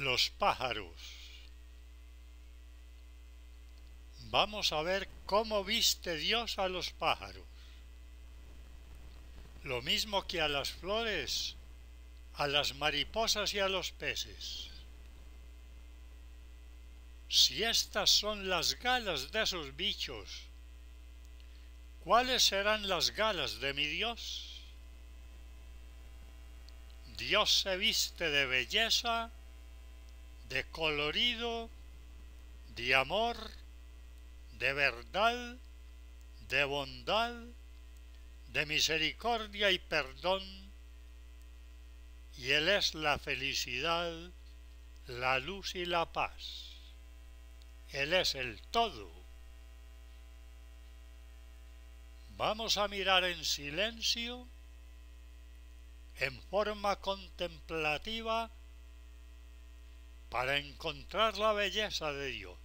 Los pájaros. Vamos a ver cómo viste Dios a los pájaros. Lo mismo que a las flores, a las mariposas y a los peces. Si estas son las galas de esos bichos, ¿cuáles serán las galas de mi Dios? Dios se viste de belleza de colorido, de amor, de verdad, de bondad, de misericordia y perdón, y Él es la felicidad, la luz y la paz. Él es el todo. Vamos a mirar en silencio, en forma contemplativa, para encontrar la belleza de Dios.